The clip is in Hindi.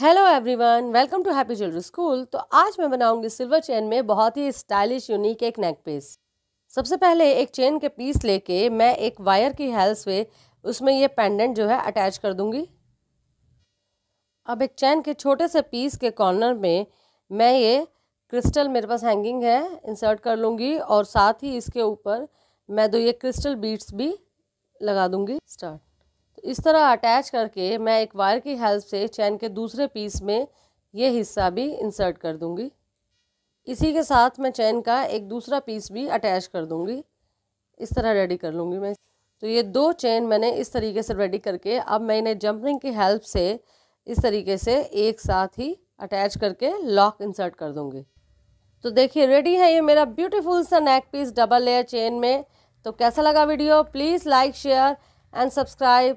hello everyone welcome to happy jewellery school तो आज मैं बनाऊंगी सिल्वर चेन में बहुत ही स्टाइलिश यूनिक एक नेक पीस सबसे पहले एक चेन के पीस लेके मैं एक वायर की हेल्प से उसमें ये पेंडेंट जो है अटैच कर दूंगी अब एक चैन के छोटे से पीस के कॉर्नर में मैं ये क्रिस्टल मेरे पास हैंगिंग है इंसर्ट कर लूँगी और साथ ही इसके ऊपर मैं दो ये क्रिस्टल बीट्स भी लगा दूँगी स्टार्ट इस तरह अटैच करके मैं एक वायर की हेल्प से चैन के दूसरे पीस में ये हिस्सा भी इंसर्ट कर दूँगी इसी के साथ मैं चैन का एक दूसरा पीस भी अटैच कर दूँगी इस तरह रेडी कर लूँगी मैं तो ये दो चेन मैंने इस तरीके से रेडी करके अब मैं इन्हें जंपरिंग की हेल्प से इस तरीके से एक साथ ही अटैच करके लॉक इंसर्ट कर दूँगी तो देखिए रेडी है ये मेरा ब्यूटीफुल सा neck piece double layer chain में तो कैसा लगा video please like share and subscribe